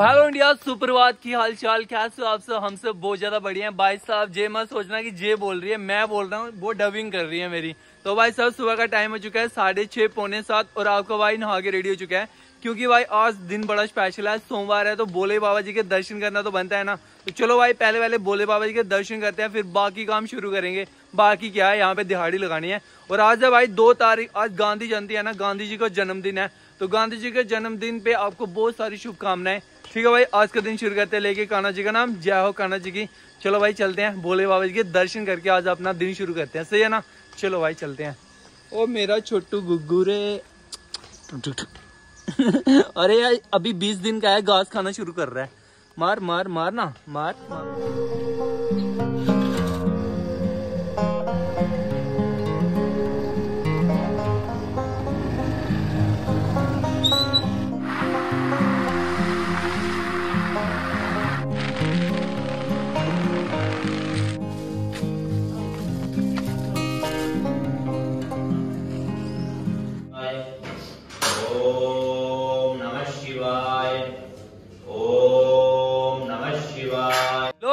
Hello India सुप्रभात की हालचाल क्या सो आप सब हम सब बहुत ज्यादा बढ़िया है भाई साहब जे मत सोचना कि जे बोल रही है मैं बोल रहा हूँ वो डबिंग कर रही है मेरी तो भाई साहब सुबह का टाइम हो चुका है साढ़े छः पौने सात और आपका भाई नहा के रेडी हो चुका है क्योंकि भाई आज दिन बड़ा स्पेशल है सोमवार है तो भोले बाबा जी के दर्शन करना तो बनता है ना तो चलो भाई पहले पहले भोले बाबा जी के दर्शन करते हैं फिर बाकी काम शुरू करेंगे बाकी क्या है यहाँ पे दिहाड़ी लगानी है और आज है भाई दो तारीख आज गांधी जयंती है ना गांधी जी का जन्मदिन है तो गांधी जी के जन्मदिन पे आपको बहुत सारी शुभकामनाएं ठीक है भाई आज का दिन शुरू करते हैं लेके कान्हा जी का नाम जय हो कान्हा जी की चलो भाई चलते हैं भोले बाबा जी के दर्शन करके आज अपना दिन शुरू करते हैं सही है ना चलो भाई चलते हैं ओ मेरा छोटू गुग्गू रे अरे यार अभी बीस दिन का है घास खाना शुरू कर रहा है मार मार मार ना मार, मार।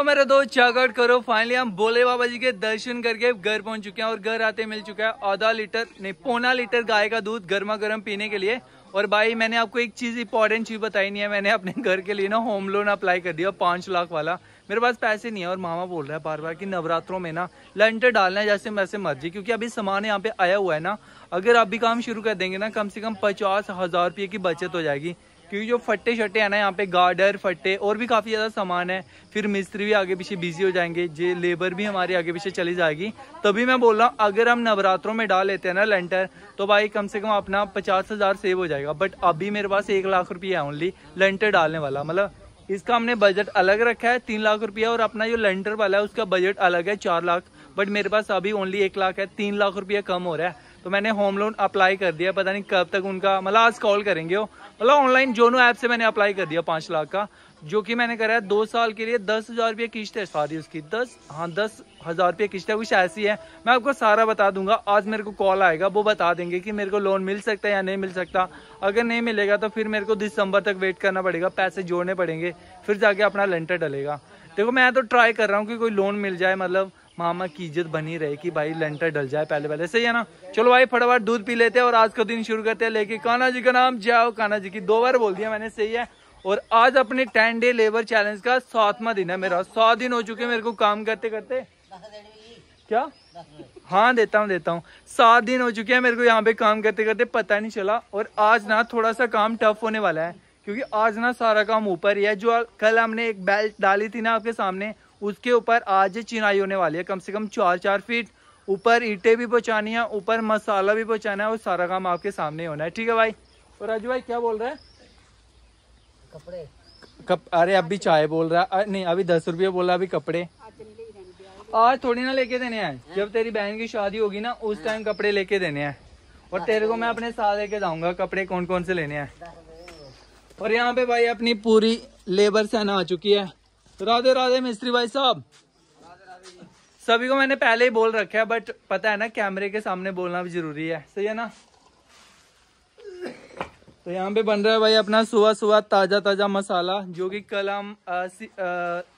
मेरे दोस्त चेकआउट करो फाइनली हम भोले बाबा जी के दर्शन करके घर पहुंच चुके हैं और घर आते मिल चुका है आधा लीटर नहीं पौना लीटर गाय का दूध गर्मा गर्म पीने के लिए और भाई मैंने आपको एक चीज़ इंपॉर्टेंट चीज़ बताई नहीं है मैंने अपने घर के लिए ना होम लोन अप्लाई कर दिया पांच लाख वाला मेरे पास पैसे नहीं है और मामा बोल रहा है बार बार कि नवरात्रों में ना लेंटर डालना है जैसे वैसे मर्जी क्योंकि अभी सामान यहाँ पे आया हुआ है ना अगर आप भी काम शुरू कर देंगे ना कम से कम पचास हज़ार रुपये की बचत हो जाएगी क्योंकि जो फट्टे शट्टे हैं ना यहाँ पे गार्डर फट्टे और भी काफ़ी ज़्यादा सामान है फिर मिस्त्री भी आगे पीछे बिजी हो जाएंगे जे लेबर भी हमारे आगे पीछे चली जाएगी तभी मैं बोल रहा हूँ अगर हम नवरात्रों में डाल लेते हैं ना लेंटर तो भाई कम से कम अपना पचास हज़ार सेव हो जाएगा बट अभी मेरे पास एक लाख रुपया है ओनली लेंटर डालने वाला मतलब इसका हमने बजट अलग रखा है तीन लाख रुपया और अपना जो लेंटर वाला है उसका बजट अलग है चार लाख बट मेरे पास अभी ओनली एक लाख है तीन लाख रुपया कम हो रहा है तो मैंने होम लोन अप्लाई कर दिया पता नहीं कब तक उनका मतलब आज कॉल करेंगे वो मतलब ऑनलाइन जोनो ऐप से मैंने अप्लाई कर दिया पाँच लाख का जो कि मैंने करा है दो साल के लिए दस हज़ार रुपये किश्त है सारी उसकी दस हाँ दस हज़ार रुपये किश्त है कुछ ऐसी है मैं आपको सारा बता दूंगा आज मेरे को कॉल आएगा वो बता देंगे कि मेरे को लोन मिल सकता है या नहीं मिल सकता अगर नहीं मिलेगा तो फिर मेरे को दिसंबर तक वेट करना पड़ेगा पैसे जोड़ने पड़ेंगे फिर जाके अपना लेंटर डलेगा देखो मैं तो ट्राई कर रहा हूँ कि कोई लोन मिल जाए मतलब मामा की इज्जत बनी रहे कि भाई लेंटर डल जाए पहले पहले सही है ना चलो भाई फटाफट दूध पी लेते हैं और आज का दिन शुरू करते हैं लेके काना जी का नाम जाओ काना जी की दो बार बोल दिया मैंने सही है और आज अपने टेन डे लेबर चैलेंज का सातवा दिन है मेरा सात दिन हो चुके हैं मेरे को काम करते करते क्या हाँ देता हूँ देता हूँ सात दिन हो चुके हैं मेरे को यहाँ पे काम करते करते पता नहीं चला और आज ना थोड़ा सा काम टफ होने वाला है क्योंकि आज ना सारा काम ऊपर ही है जो कल हमने एक बेल्ट डाली थी ना आपके सामने उसके ऊपर आज चिनाई होने वाली है कम से कम चार चार फीट ऊपर ईटे भी पहुँचानी है ऊपर मसाला भी पहुँचाना है और सारा काम आपके सामने होना है ठीक है भाई और राजू भाई क्या बोल रहे है कपड़े कप अरे अभी चाय बोल रहा है नहीं अभी दस रुपये बोल रहा अभी कपड़े आज थोड़ी ना लेके देने हैं जब तेरी बहन की शादी होगी ना उस टाइम हाँ। कपड़े लेके देने हैं और तेरे को मैं अपने साथ लेके जाऊंगा कपड़े कौन कौन से लेने हैं और यहाँ पे भाई अपनी पूरी लेबर सहना आ चुकी है राधे राधे मिस्त्री भाई साहब सभी को मैंने पहले ही बोल रखा है बट पता है ना कैमरे के सामने बोलना भी जरूरी है सही है ना तो यहाँ पे बन रहा है भाई अपना सुबह सुबह ताजा ताजा मसाला जो कि कल हम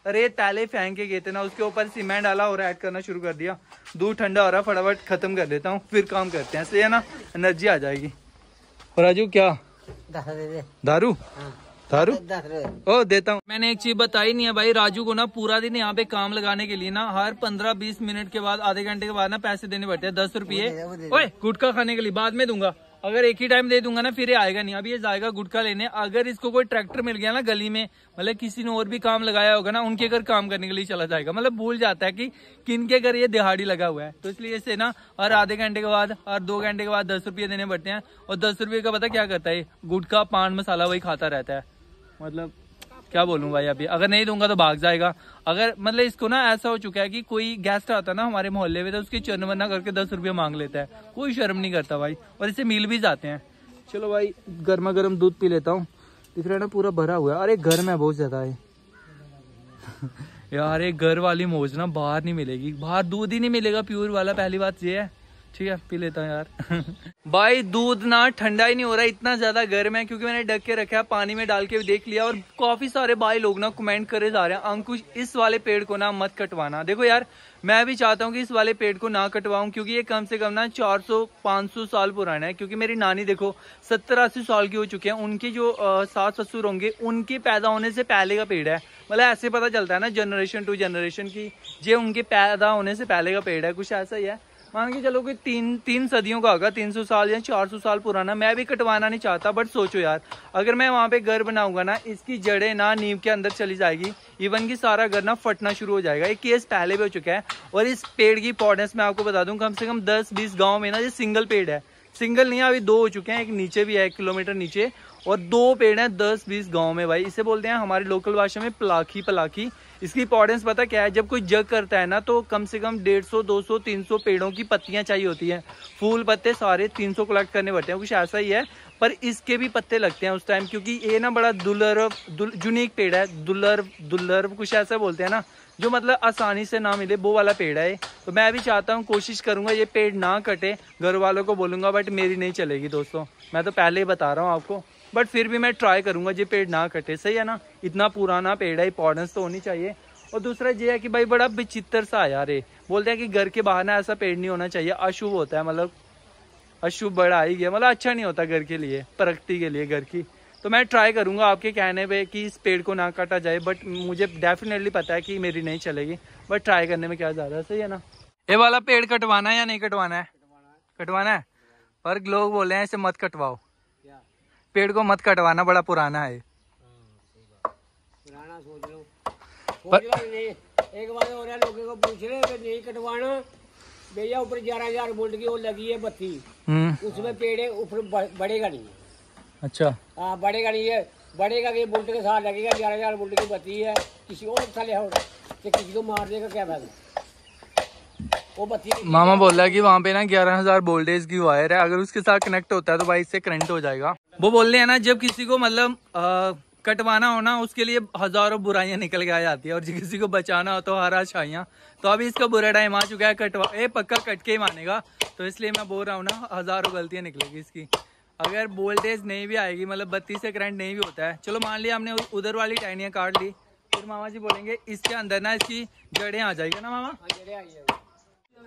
रेत ताले फेंक के गए थे ना उसके ऊपर सीमेंट डाला और ऐड करना शुरू कर दिया दूध ठंडा हो रहा फटाफट खत्म कर देता हूँ फिर काम करते हैं सही है ना एनर्जी आ जाएगी और राजू क्या दारू हाँ। थारू ओ देता हूँ मैंने एक चीज बताई नहीं है भाई राजू को ना पूरा दिन यहाँ पे काम लगाने के लिए ना हर पंद्रह बीस मिनट के बाद आधे घंटे के बाद ना पैसे देने पड़ते हैं दस रुपये ओए गुटखा खाने के लिए बाद में दूंगा अगर एक ही टाइम दे दूंगा ना फिर ये आएगा नहीं अभी ये जाएगा गुटखा लेने अगर इसको कोई ट्रैक्टर मिल गया ना गली में मतलब किसी ने और भी काम लगाया होगा ना उनके घर काम करने के लिए चला जाएगा मतलब भूल जाता है कि किन के घर ये दिहाड़ी लगा हुआ है तो इसलिए इसे ना हर आधे घंटे के बाद हर दो घंटे के बाद दस रुपये देने पड़ते हैं और दस रुपये का पता क्या करता है गुटखा पान मसाला वही खाता रहता है मतलब क्या बोलूँ भाई अभी अगर नहीं दूंगा तो भाग जाएगा अगर मतलब इसको ना ऐसा हो चुका है कि कोई गेस्ट आता ना हमारे मोहल्ले में तो उसके चरण वरना करके दस रुपये मांग लेता है कोई शर्म नहीं करता भाई और इसे मिल भी जाते हैं चलो भाई गर्मा गर्म दूध पी लेता हूँ दिख रहा है ना पूरा भरा हुआ है अरे घर में बहुत ज़्यादा है यार एक घर वाली मोज ना बाहर नहीं मिलेगी बाहर दूध ही नहीं मिलेगा प्योर वाला पहली बात ये है ठीक है पी लेता हूँ यार भाई दूध ना ठंडा ही नहीं हो रहा इतना ज्यादा गर्म है क्योंकि मैंने ढक के रखा है पानी में डाल के देख लिया और काफी सारे भाई लोग ना कमेंट करे जा रहे हैं अंकुश इस वाले पेड़ को ना मत कटवाना देखो यार मैं भी चाहता हूँ कि इस वाले पेड़ को ना कटवाऊं क्योंकि ये कम से कम ना 400 500 साल पुराना है क्योंकि मेरी नानी देखो सत्तर अस्सी साल की हो चुके हैं उनके जो सास ससुर होंगे उनके पैदा होने से पहले का पेड़ है मतलब ऐसे पता चलता है ना जनरेशन टू जनरेशन की ये उनके पैदा होने से पहले का पेड़ है कुछ ऐसा ही है मान के चलो कि तीन तीन सदियों का होगा तीन सौ साल या चार सौ साल पुराना मैं भी कटवाना नहीं चाहता बट सोचो यार अगर मैं वहाँ पे घर बनाऊंगा ना इसकी जड़ें ना नींव के अंदर चली जाएगी इवन की सारा घर ना फटना शुरू हो जाएगा एक केस पहले भी हो चुका है और इस पेड़ की इंपॉर्टेंस मैं आपको बता दूँ कम से कम दस बीस गाँव में ना ये सिंगल पेड़ है सिंगल नहीं अभी दो हो चुके हैं एक नीचे भी है एक किलोमीटर नीचे और दो पेड़ हैं दस बीस गाँव में भाई इसे बोलते हैं हमारी लोकल भाषा में पलाखी पलाखी इसकी इंपॉर्टेंस पता क्या है जब कोई जग करता है ना तो कम से कम डेढ़ सौ दो सौ तीन सौ पेड़ों की पत्तियाँ चाहिए होती हैं फूल पत्ते सारे तीन सौ कलेक्ट करने पड़ते हैं कुछ ऐसा ही है पर इसके भी पत्ते लगते हैं उस टाइम क्योंकि ये ना बड़ा दुलर्व दुल यूनिक पेड़ है दुलर्व दुलर्व कुछ ऐसा बोलते हैं ना जो मतलब आसानी से ना मिले वो वाला पेड़ है तो मैं भी चाहता हूँ कोशिश करूँगा ये पेड़ ना कटे घर वालों को बोलूँगा बट मेरी नहीं चलेगी दोस्तों मैं तो पहले ही बता रहा हूँ आपको बट फिर भी मैं ट्राई करूँगा जो पेड़ ना कटे सही है ना इतना पुराना पेड़ है इंपॉर्टेंस तो होनी चाहिए और दूसरा ये है कि भाई बड़ा विचित्र सा आया रे बोलते हैं कि घर के बाहर ना ऐसा पेड़ नहीं होना चाहिए अशुभ होता है मतलब अशुभ बड़ा ही गया मतलब अच्छा नहीं होता घर के लिए प्रगति के लिए घर की तो मैं ट्राई करूँगा आपके कहने पे कि इस पेड़ को ना काटा जाए बट मुझे डेफिनेटली पता है कि मेरी नहीं चलेगी बट ट्राई करने में क्या ज़्यादा सही है ना ये वाला पेड़ कटवाना है या नहीं कटवाना है कटवाना है पर लोग बोल रहे हैं इसे मत कटवाओ पेड़ को मत कटवाना बड़ा पुराना है पुराना सोच लो पर... एक बार और लोगों को पूछ रहे नहीं कटवाना भैया ऊपर ग्यारह हजार वोल्ट की वो लगी है बत्ती हम्म। उसमें पेड़ ऊपर बढ़ेगा नहीं अच्छा हाँ बढ़ेगा नहीं है बढ़ेगा कि वोल्ट के साथ लगेगा ग्यारह हजार वोल्ट की बत्ती है किसी और हो तो किसी को मार देगा क्या फायदा मामा बोल रहा है की वहाँ पे ना ग्यारह हजार वोल्टेज की वायर है अगर उसके साथ कनेक्ट होता है तो भाई इससे करंट हो जाएगा वो बोल रहे हैं ना जब किसी को मतलब कटवाना हो ना उसके लिए हजारों बुराइयां निकल के आ जाती है और किसी को बचाना हो तो हरा छाइया तो अभी इसका बुरा टाइम आ चुका है कटवा ये पक्का कट के ही मानेगा तो इसलिए मैं बोल रहा हूँ ना हजारों गलतियां निकलेगी इसकी अगर वोल्टेज नहीं भी आएगी मतलब बत्तीस से करंट नहीं भी होता है चलो मान लिया हमने उधर वाली टाइनियाँ काट ली फिर मामा जी बोलेंगे इसके अंदर ना इसकी जड़ें आ जाएगी ना मामा हाँ, जड़ें आ जाएगी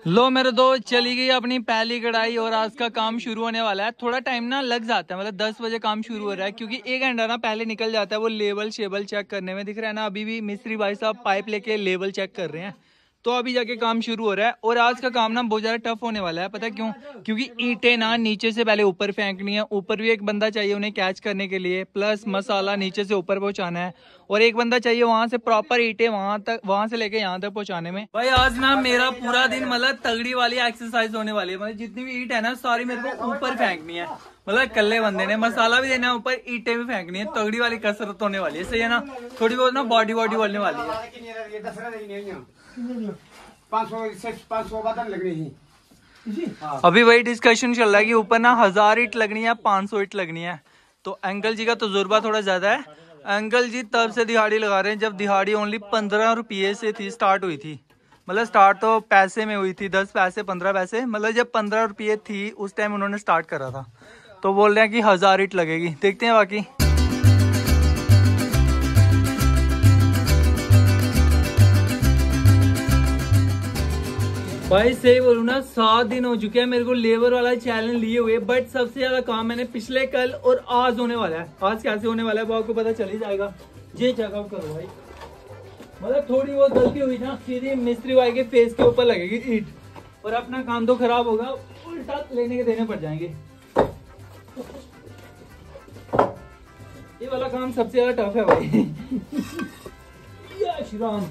लो मेरे दोस्त चली गई अपनी पहली कढ़ाई और आज का काम शुरू होने वाला है थोड़ा टाइम ना लग जाता है मतलब दस बजे काम शुरू हो रहा है क्योंकि एक घंटा ना पहले निकल जाता है वो लेबल शेबल चेक करने में दिख रहा है ना अभी भी मिस्त्री भाई साहब पाइप लेके लेबल चेक कर रहे हैं तो अभी जाके काम शुरू हो रहा है और आज का काम ना बहुत ज्यादा टफ होने वाला है पता क्यों क्योंकि ईटे ना नीचे से पहले ऊपर फेंकनी है ऊपर भी एक बंदा चाहिए उन्हें कैच करने के लिए प्लस मसाला नीचे से ऊपर पहुंचाना है और एक बंदा चाहिए वहां से प्रॉपर ईटे वहां तक वहां से लेके यहाँ तक पहुंचाने में भाई आज ना मेरा पूरा दिन मतलब तगड़ी वाली एक्सरसाइज होने वाली है मतलब जितनी भी ईट है ना सारी मेरे को ऊपर फेंकनी है मतलब कल्ले बंदे ने मसाला भी देना है ऊपर ईटे भी फेंकनी है तगड़ी वाली कसरत होने वाली है सही है ना थोड़ी बहुत ना बॉडी बॉडी बोलने वाली है हाँ। अभी वही डिस्कशन चल रहा है कि ऊपर ना हजार ईट लगनी है पाँच सौ ईट लगनी है तो अंकल जी का तजुर्बा थोड़ा ज़्यादा है अंकल जी तब से दिहाड़ी लगा रहे हैं जब दिहाड़ी ओनली पंद्रह रुपये से थी स्टार्ट हुई थी मतलब स्टार्ट तो पैसे में हुई थी दस पैसे पंद्रह पैसे मतलब जब पंद्रह रुपये थी उस टाइम उन्होंने स्टार्ट करा था तो बोल रहे हैं कि हज़ार ईट लगेगी देखते हैं बाकी भाई सही बोलू ना सात दिन हो चुके हैं मेरे को लेबर वाला चैलेंज लिए हुए बट सबसे ज्यादा काम मैंने पिछले कल और आज होने वाला है आज कैसे होने वाला है वो आपको पता चल ही जाएगा ये चेकअप करो भाई मतलब थोड़ी बहुत गलती हुई ना सीधी मिस्त्री भाई के फेस के ऊपर लगेगी ईट और अपना काम तो खराब होगा उल्टा लेने के देने पड़ जाएंगे ये वाला काम सबसे ज्यादा टफ है भाई श्री राम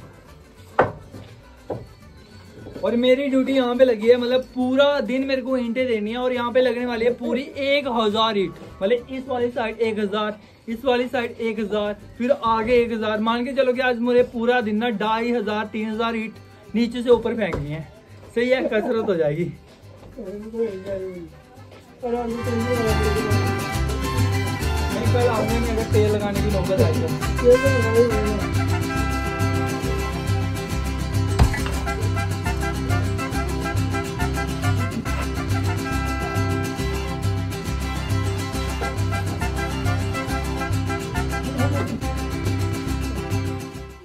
और मेरी ड्यूटी यहाँ पे लगी है मतलब पूरा दिन मेरे को ईंटे देनी है और यहाँ पे लगने वाली है पूरी एक हजार ईट मतलब इस वाली साइड एक हजार इस वाली साइड एक हजार फिर आगे एक हजार मान के चलो कि आज मुझे पूरा दिन ना ढाई हजार तीन हजार ईट नीचे से ऊपर फेंकनी है सही है कसरत हो जाएगी कल आपने तेल लगाने की नौबत आई है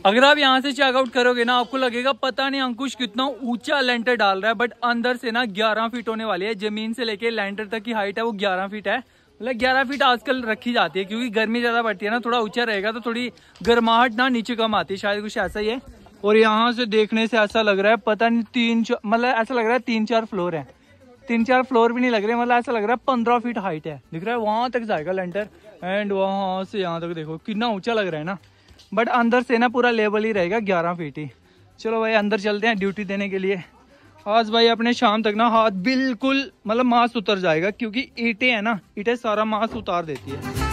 अगर आप यहाँ से चेकआउट करोगे ना आपको लगेगा पता नहीं अंकुश कितना ऊंचा लेंटर डाल रहा है बट अंदर से ना 11 फीट होने वाली है जमीन से लेके लेंटर तक की हाइट है वो 11 फीट है मतलब 11 फीट आजकल रखी जाती है क्योंकि गर्मी ज्यादा बढ़ती है ना थोड़ा ऊंचा रहेगा तो थोड़ी गर्माहट ना नीचे कम आती है शायद कुछ ऐसा ही है और यहाँ से देखने से ऐसा लग रहा है पता नहीं तीन मतलब ऐसा लग रहा है तीन चार फ्लोर है तीन चार फ्लोर भी नहीं लग रहे मतलब ऐसा लग रहा है पंद्रह फीट हाइट है दिख रहा है वहां तक जाएगा लेंटर एंड वहां से यहाँ तक देखो कितना ऊंचा लग रहा है ना बट अंदर से ना पूरा लेवल ही रहेगा ग्यारह फीट ही चलो भाई अंदर चलते हैं ड्यूटी देने के लिए आज भाई अपने शाम तक ना हाथ बिल्कुल मतलब मांस उतर जाएगा क्योंकि ईटे है ना ईटे सारा मांस उतार देती है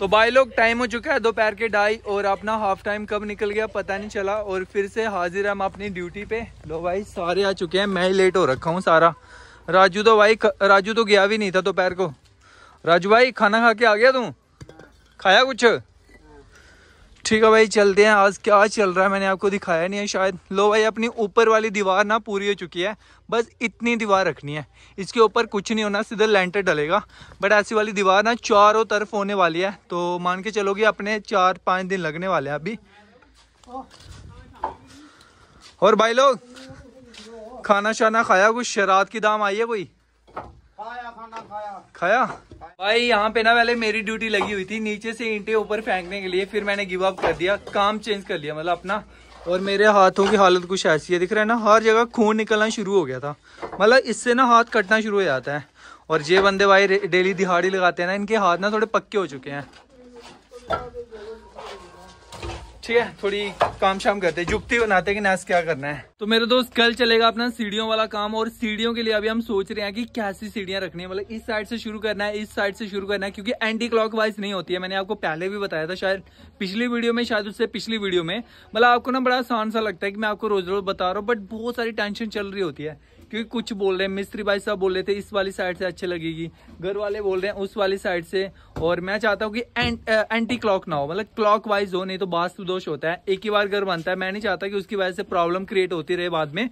तो भाई लोग टाइम हो चुका है दोपहर के ढाई और अपना हाफ टाइम कब निकल गया पता नहीं चला और फिर से हाजिर हम अपनी ड्यूटी पे लो भाई सारे आ चुके हैं मैं ही लेट हो रखा हूँ सारा राजू तो भाई राजू तो गया भी नहीं था दोपहर को राजू भाई खाना खा के आ गया तू खाया कुछ ठीक है भाई चलते हैं आज क्या चल रहा है मैंने आपको दिखाया नहीं है शायद लो भाई अपनी ऊपर वाली दीवार ना पूरी हो चुकी है बस इतनी दीवार रखनी है इसके ऊपर कुछ नहीं होना सीधा लेंटर डलेगा बट ऐसी वाली दीवार ना चारों तरफ होने वाली है तो मान के चलोगे अपने चार पाँच दिन लगने वाले हैं अभी और भाई लोग खाना शाना खाया कुछ शराब की दाम आई है कोई खाया खाना खाया खाया भाई यहाँ पे ना पहले मेरी ड्यूटी लगी हुई थी नीचे से ईंटे ऊपर फेंकने के लिए फिर मैंने गिव अप कर दिया काम चेंज कर लिया मतलब अपना और मेरे हाथों की हालत कुछ ऐसी है दिख रहा है ना हर जगह खून निकलना शुरू हो गया था मतलब इससे ना हाथ कटना शुरू हो जाता है और ये बंदे भाई डेली दिहाड़ी लगाते हैं ना इनके हाथ ना थोड़े पक्के हो चुके हैं ठीक है थोड़ी काम शाम करते जुगती बनाते कि नाश क्या करना है तो मेरे दोस्त कल चलेगा अपना सीढ़ियों वाला काम और सीढ़ियों के लिए अभी हम सोच रहे हैं कि कैसी सीढ़ियां रखनी है मतलब इस साइड से शुरू करना है इस साइड से शुरू करना है क्योंकि एंटी क्लॉक वाइज नहीं होती है मैंने आपको पहले भी बताया था शायद पिछली वीडियो में शायद उससे पिछली वीडियो में मतलब आपको ना बड़ा आसान सा लगता है कि मैं आपको रोज रोज बता रहा हूँ बट बहुत सारी टेंशन चल रही होती है क्योंकि कुछ बोल रहे हैं मिस्त्री भाई साहब बोल रहे थे इस वाली साइड से अच्छी लगेगी घर वाले बोल रहे हैं उस वाली साइड से और मैं चाहता हूँ कि एंटी क्लॉक ना हो मतलब क्लॉक वाइज हो नहीं तो वास्तु दोष होता है एक ही बार घर बनता है मैं नहीं चाहता कि उसकी वजह से प्रॉब्लम क्रिएट होती रहे बाद में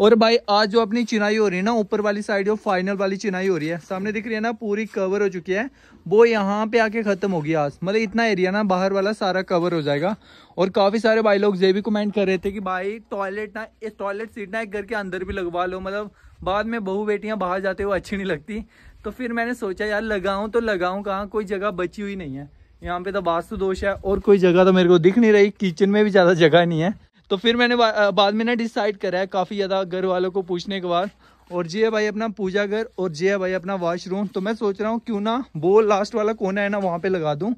और भाई आज जो अपनी चिनाई हो रही है ना ऊपर वाली साइड जो फाइनल वाली चिनाई हो रही है सामने दिख रही है ना पूरी कवर हो चुकी है वो यहाँ पे आके खत्म होगी आज मतलब इतना एरिया ना बाहर वाला सारा कवर हो जाएगा और काफी सारे भाई लोग ये भी कमेंट कर रहे थे कि भाई टॉयलेट ना टॉयलेट सीट ना एक घर के अंदर भी लगवा लो मतलब बाद में बहू बेटियाँ बाहर जाते हुए अच्छी नहीं लगती तो फिर मैंने सोचा यार लगाऊँ तो लगाऊँ कहाँ कोई जगह बची हुई नहीं है यहाँ पे तो वास्तु दोष है और कोई जगह तो मेरे को दिख नहीं रही किचन में भी ज़्यादा जगह नहीं है तो फिर मैंने बा, बाद में ना डिसाइड करा है काफ़ी ज़्यादा घर वालों को पूछने के बाद और जी है भाई अपना पूजा घर और जी है भाई अपना वॉशरूम तो मैं सोच रहा हूँ क्यों ना वो लास्ट वाला कोना है ना वहाँ पे लगा दूँ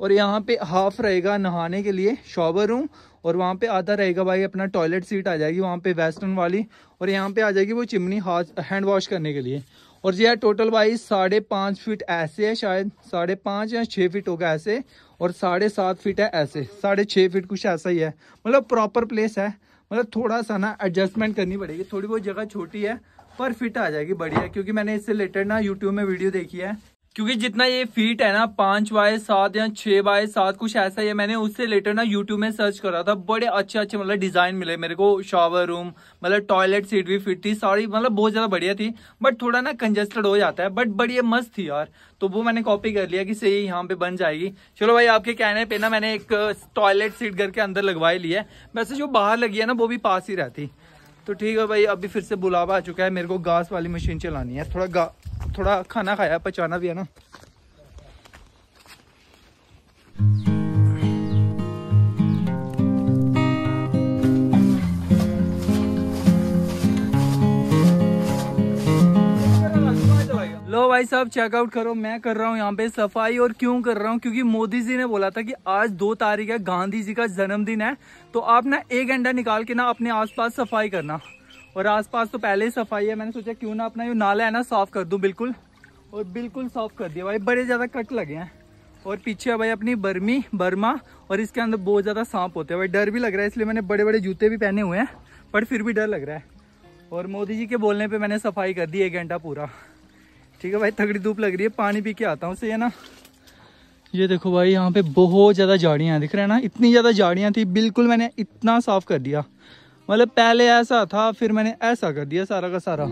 और यहाँ पे हाफ रहेगा नहाने के लिए शॉवर रूम और वहाँ पे आता रहेगा भाई अपना टॉयलेट सीट आ जाएगी वहाँ पे वेस्टर्न वाली और यहाँ पे आ जाएगी वो चिमनी हाथ हैंड वॉश करने के लिए और है टोटल भाई साढ़े पाँच फिट ऐसे है शायद साढ़े पाँच या छः फिट होगा ऐसे और साढ़े सात फिट है ऐसे साढ़े छः फिट कुछ ऐसा ही है मतलब प्रॉपर प्लेस है मतलब थोड़ा सा ना एडजस्टमेंट करनी पड़ेगी थोड़ी बहुत जगह छोटी है पर फिट आ जाएगी बढ़िया क्योंकि मैंने इससे रिलेटेड ना यूट्यूब में वीडियो देखी है क्योंकि जितना ये फीट है ना पांच बाय सात या छह बाय सात कुछ ऐसा ही है मैंने उससे रिलेटेड ना यूट्यूब में सर्च करा था बड़े अच्छे अच्छे मतलब डिजाइन मिले मेरे को शावर रूम मतलब टॉयलेट सीट भी फिट थी सारी मतलब बहुत ज्यादा बढ़िया थी बट थोड़ा ना कंजेस्टेड हो जाता है बट बढ़िया मस्त थी यार तो वो मैंने कॉपी कर लिया कि सही यहाँ पे बन जाएगी चलो भाई आपके कहने पे ना मैंने एक टॉयलेट सीट घर के अंदर लगवाई लिया है वैसे जो बाहर लगी है ना वो भी पास ही रहती तो ठीक है भाई अभी फिर से बुलावा आ चुका है मेरे को घास वाली मशीन चलानी है थोड़ा थोड़ा खाना खाया पचाना भी है ना लो भाई साहब चेकआउट करो मैं कर रहा हूँ यहाँ पे सफाई और क्यों कर रहा हूँ क्योंकि मोदी जी ने बोला था कि आज दो तारीख है गांधी जी का जन्मदिन है तो आप ना एक घंटा निकाल के ना अपने आसपास सफाई करना और आसपास तो पहले ही सफाई है मैंने सोचा क्यों ना अपना ये नाला है ना साफ़ कर दूं बिल्कुल और बिल्कुल साफ़ कर दिया भाई बड़े ज़्यादा कट लगे हैं और पीछे भाई अपनी बर्मी बर्मा और इसके अंदर बहुत ज़्यादा सांप होते हैं भाई डर भी लग रहा है इसलिए मैंने बड़े बड़े जूते भी पहने हुए हैं पर फिर भी डर लग रहा है और मोदी जी के बोलने पर मैंने सफाई कर दी एक घंटा पूरा ठीक है भाई थकड़ी धूप लग रही है पानी पी के आता हूँ उसे है ना ये देखो भाई यहाँ पे बहुत ज़्यादा झाड़ियाँ दिख रहे हैं ना इतनी ज़्यादा झाड़ियाँ थी बिल्कुल मैंने इतना साफ़ कर दिया मतलब पहले ऐसा था फिर मैंने ऐसा कर दिया सारा का सारा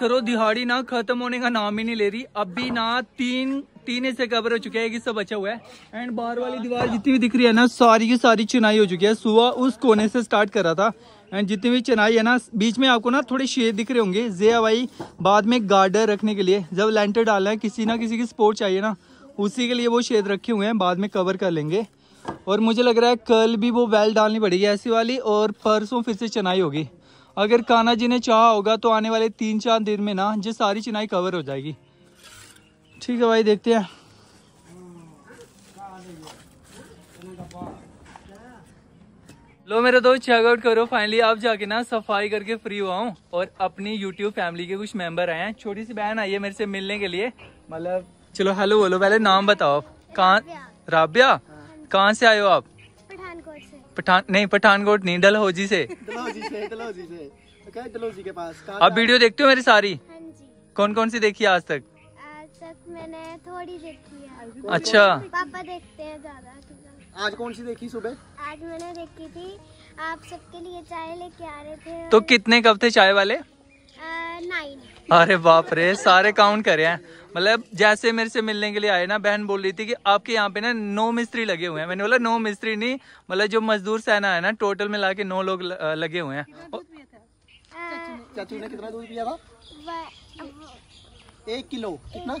करो दिहाड़ी ना खत्म होने का नाम ही नहीं ले रही अभी ना तीन टीने से कवर हो चुके है कि सब बचा हुआ है एंड बाहर वाली दीवार जितनी भी दिख रही है ना सारी की सारी चुनाई हो चुकी है सुबह उस कोने से स्टार्ट कर रहा था एंड जितनी भी चुनाई है ना बीच में आपको ना थोड़े शेर दिख रहे होंगे जे हवाई बाद में गार्डर रखने के लिए जब लेंटर डालना है किसी ना किसी की स्पोर्ट चाहिए ना उसी के लिए वो शेद रखे हुए हैं बाद में कवर कर लेंगे और मुझे लग रहा है कल भी वो वेल डालनी पड़ेगी ऐसी वाली और परसों फिर से चनाई होगी अगर काना जी ने चाहा होगा तो आने वाले तीन चार दिन में ना जो सारी चिनाई कवर हो जाएगी ठीक है भाई देखते हैं लो मेरे दोस्त चेकआउट करो फाइनली आप जाके ना सफाई करके फ्री हुआ हूँ और अपनी यूट्यूब फैमिली के कुछ मेंबर आए हैं छोटी सी बहन आई है मेरे से मिलने के लिए मतलब चलो हेलो बोलो पहले नाम बताओ आप कहाँ राबिया कहाँ से आए हो आप पठान नहीं पठानकोट नहीं डलहौजी से तो आप वीडियो देखते हो मेरी सारी हाँ कौन कौन सी देखी आज तक मैंने थोड़ी देखी है अच्छा पापा देखते हैं ज्यादा तो आज कौन सी देखी सुबह आज मैंने देखी थी आप सबके लिए चाय लेके आ रहे थे तो कितने कब थे चाय वाले अरे बाप रे सारे काउंट करे हैं मतलब जैसे मेरे से मिलने के लिए आए ना बहन बोल रही थी कि आपके यहाँ पे ना नौ मिस्त्री लगे हुए हैं मैंने बोला नौ मिस्त्री नहीं मतलब जो मजदूर सेना है ना टोटल मिला के नौ लोग लगे हुए हैं चाचू ने कितना दूध पिया था एक किलो कितना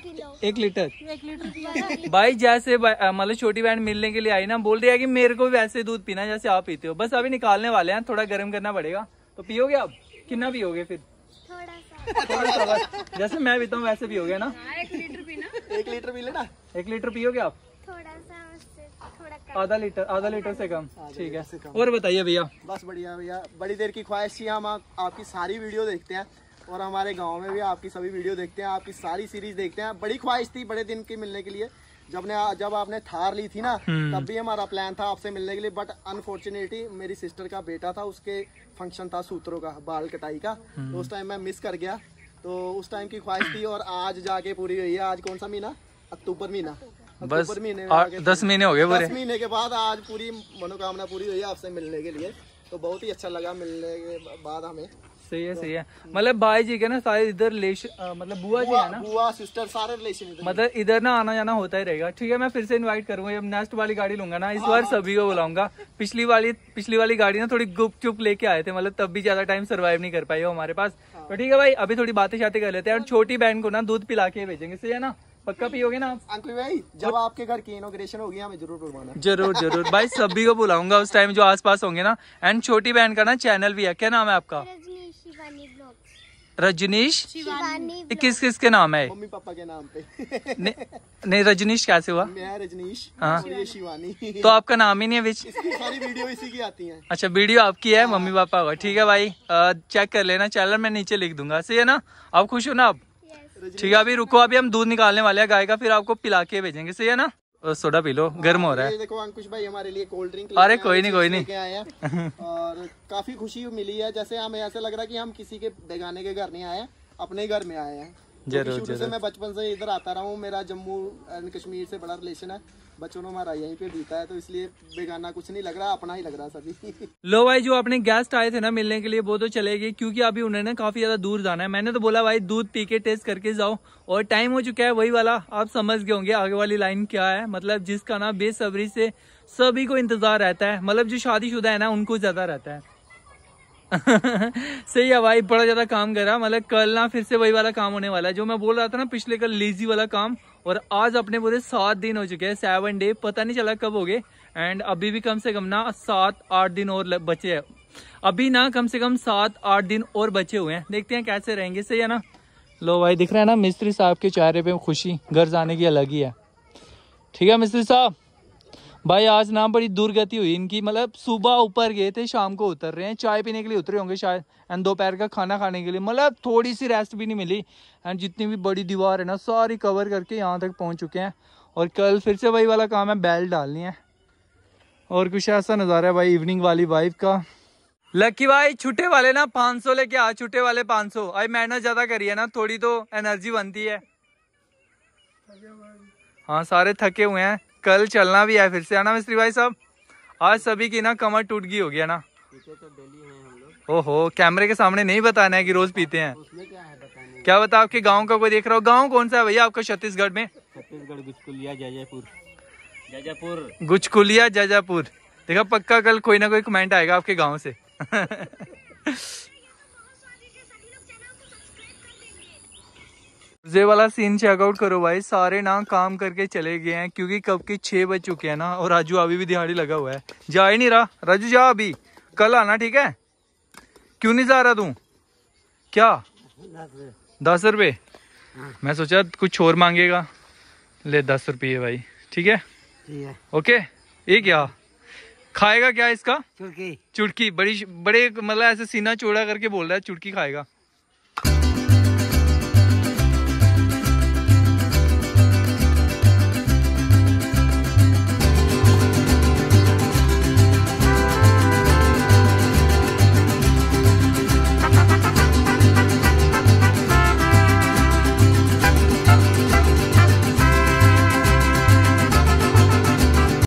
एक, लीटर एक लीटर भाई जैसे मतलब छोटी बहन मिलने के लिए आई ना बोल रही है कि मेरे को वैसे दूध पीना जैसे आप पीते हो बस अभी निकालने वाले हैं थोड़ा गर्म करना पड़ेगा तो पियोगे आप कितना पियोगे फिर थोड़ा सा जैसे मैं पीता हूँ वैसे पियोगे ना हाँ, एक लीटर एक लीटर पी लेना एक लीटर पियोगे आप आधा लीटर आधा लीटर से कम ठीक है और बताइए भैया बस बढ़िया भैया बड़ी देर की ख्वाहिश थी हम आपकी सारी वीडियो देखते हैं और हमारे गाँव में भी आपकी सभी वीडियो देखते हैं आपकी सारी सीरीज देखते हैं बड़ी ख्वाहिश थी बड़े दिन की मिलने के लिए जब ने जब आपने थार ली थी ना हम्म। तब भी हमारा प्लान था आपसे मिलने के लिए बट अनफॉर्चुनेटली मेरी सिस्टर का बेटा था उसके फंक्शन था सूत्रों का बाल कटाई का तो उस टाइम मैं मिस कर गया तो उस टाइम की ख्वाहिश थी और आज जाके पूरी हुई है आज कौन सा महीना अक्टूबर महीना बस महीने दस महीने हो गए दस महीने के बाद आज पूरी मनोकामना पूरी हुई है आपसे मिलने के लिए तो बहुत ही अच्छा लगा मिलने के बाद हमें सही है सही है हाँ। मतलब भाई जी के ना सारे इधर रिलेशन मतलब बुआ जी है ना बुआ सिस्टर सारे रिलेशन मतलब इधर ना आना जाना होता ही रहेगा ठीक है मैं फिर से इनवाइट करूंगा जब नेक्स्ट वाली गाड़ी लूंगा ना इस हाँ, बार हाँ। सभी को बुलाऊंगा पिछली वाली पिछली वाली गाड़ी ना थोड़ी गुप चुप लेके आए थे मतलब तब भी ज्यादा टाइम सर्वाइव नहीं कर पाई हो हमारे पास तो ठीक है भाई अभी थोड़ी बातें शाते कर लेते हैं और छोटी बहन को ना दूध पिला के भेजेंगे सही है ना पक्का पियोगे ना अंकुल भाई जब आपके घर की इनोग्रेशन होगी हमें जरूर बुलवाना जरूर जरूर भाई सभी को बुलाऊंगा उस टाइम जो आसपास होंगे ना एंड छोटी बहन का ना चैनल भी है क्या नाम है आपका रजनीश किस किस के नाम है मम्मी पापा के नाम पे नहीं नहीं रजनीश कैसे हुआ मैं रजनीश हाँ शिवानी तो आपका नाम ही नहीं है विच सारी वीडियो इसी की आती है अच्छा वीडियो आपकी है मम्मी पापा का ठीक है भाई चेक कर लेना चैनल मैं नीचे लिख दूंगा सही है ना आप खुश हो ना आप ठीक है अभी रुको अभी हम दूध निकालने वाले हैं गाय का फिर आपको पिला के भेजेंगे सही है ना सोडा पी लो गर्म हो रहा है देखो अंकुश भाई हमारे लिए कोल्ड ड्रिंक अरे कोई नहीं कोई नहीं और काफी खुशी मिली है जैसे हमें ऐसा लग रहा है कि हम किसी के बेगाने के घर नहीं आए अपने घर में आए हैं जरूर जरूर मैं बचपन से इधर आता रहा हूँ मेरा जम्मू एंड कश्मीर से बड़ा रिलेशन है बचपन हमारा यहीं पे बीता है तो इसलिए बेगाना कुछ नहीं लग रहा अपना ही लग रहा सभी लो भाई जो अपने गेस्ट आए थे ना मिलने के लिए वो तो चले गए क्यूँकी अभी उन्होंने काफी ज्यादा दूर जाना है मैंने तो बोला भाई दूध पी के टेस्ट करके जाओ और टाइम हो चुका है वही वाला आप समझ गए होंगे आगे वाली लाइन क्या है मतलब जिसका ना बेसब्री से सभी को इंतजार रहता है मतलब जो शादीशुदा है ना उनको ज्यादा रहता है सही है भाई बड़ा ज्यादा काम करा मतलब कल ना फिर से वही वाला काम होने वाला है जो मैं बोल रहा था ना पिछले कल लेजी वाला काम और आज अपने पूरे सात दिन हो चुके हैं सेवन डे पता नहीं चला कब हो गए एंड अभी भी कम से कम ना सात आठ दिन और बचे हैं अभी ना कम से कम सात आठ दिन और बचे हुए हैं देखते हैं कैसे रहेंगे सही है ना लो भाई दिख रहा है ना मिस्त्री साहब के चेहरे पे खुशी घर जाने की अलग ही है ठीक है मिस्त्री साहब भाई आज ना बड़ी दुर्गति हुई इनकी मतलब सुबह ऊपर गए थे शाम को उतर रहे हैं चाय पीने के लिए उतरे होंगे शायद एंड दोपहर का खाना खाने के लिए मतलब थोड़ी सी रेस्ट भी नहीं मिली एंड जितनी भी बड़ी दीवार है ना सारी कवर करके यहाँ तक पहुँच चुके हैं और कल फिर से वही वाला काम है बैल डालनी है और कुछ ऐसा नज़ारा है भाई इवनिंग वाली वाइफ का लकी भाई छुट्टे वाले ना सौ लेके आ छुट्टे वाले पाँच सौ आई मेहनत ज़्यादा करिए ना थोड़ी तो एनर्जी बनती है हाँ सारे थके हुए हैं कल चलना भी है फिर से है ना मिस्त्री भाई साहब आज सभी की ना कमर टूट गई होगी है ना तो हम ओहो कैमरे के सामने नहीं बताना है कि रोज पीते हैं क्या है क्या बता आपके गांव का कोई देख रहा हो गांव कौन सा है भैया आपका छत्तीसगढ़ में छत्तीसगढ़ गुजकुलिया जयजयपुर जयजयपुर गुजकुलिया जयजयपुर देखा पक्का कल कोई ना कोई कमेंट आएगा आपके गाँव से ये वाला सीन चेकआउट करो भाई सारे ना काम करके चले गए हैं क्योंकि कब के छह बज चुके हैं ना और राजू अभी भी दिहाड़ी लगा हुआ है जा ही नहीं रहा राजू जा अभी कल आना ठीक है क्यों नहीं जा रहा तू क्या दस रुपये मैं सोचा कुछ और मांगेगा ले दस रुपये भाई ठीक है ओके ये क्या खाएगा क्या इसका चुटकी चुटकी बड़ी बड़े मतलब ऐसे सीना चौड़ा करके बोल रहा है चुटकी खाएगा